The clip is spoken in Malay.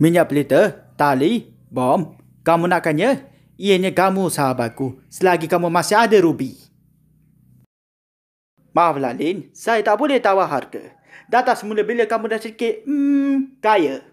Minyak pelita, tali, bom. Kamu nakkannya? Ianya kamu sahabatku selagi kamu masih ada rubi. Maaflah Lin, saya tak boleh tawar harga. Datang semula bila kamu dah sikit, hmm, kaya.